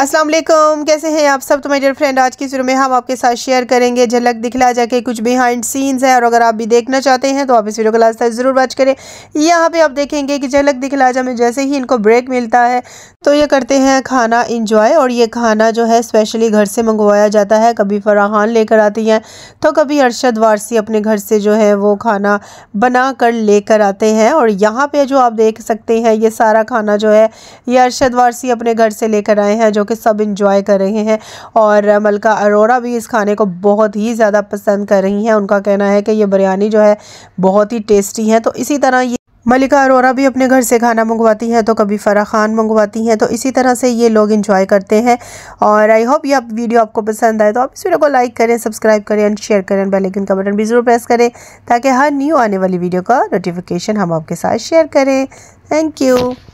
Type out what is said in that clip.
अस्सलाम वालेकुम कैसे हैं आप सब तो मेरे डियर फ्रेंड आज की शुरू में हम आपके साथ शेयर करेंगे झलक दिखला जाके कुछ बिहाइंड सीन्स है और अगर आप भी देखना चाहते हैं तो आप इस वीडियो को लास्ट तक ज़रूर वॉच करें यहाँ पे आप देखेंगे कि झलक दिखला जा में जैसे ही इनको ब्रेक मिलता है तो ये करते हैं खाना इंजॉय और ये खाना जो है स्पेशली घर से मंगवाया जाता है कभी फराहान लेकर आती हैं तो कभी अरशद वारसी अपने घर से जो है वो खाना बना कर लेकर आते हैं और यहाँ पर जो आप देख सकते हैं ये सारा खाना जो है ये अरशद वारसी अपने घर से लेकर आए हैं जो के सब इंजॉय कर रहे हैं और मलका अरोड़ा भी इस खाने को बहुत ही ज़्यादा पसंद कर रही हैं उनका कहना है कि ये बिरयानी जो है बहुत ही टेस्टी है तो इसी तरह ये मलिका अरोरा भी अपने घर से खाना मंगवाती हैं तो कभी फ़रा खान मंगवाती हैं तो इसी तरह से ये लोग इन्जॉय करते हैं और आई होप ये आप वीडियो आपको पसंद आए तो आप इस वीडियो को लाइक करें सब्सक्राइब करें एंड शेयर करें बेल आइकन का बटन भी ज़रूर प्रेस करें ताकि हर न्यू आने वाली वीडियो का नोटिफिकेशन हम आपके साथ शेयर करें थैंक यू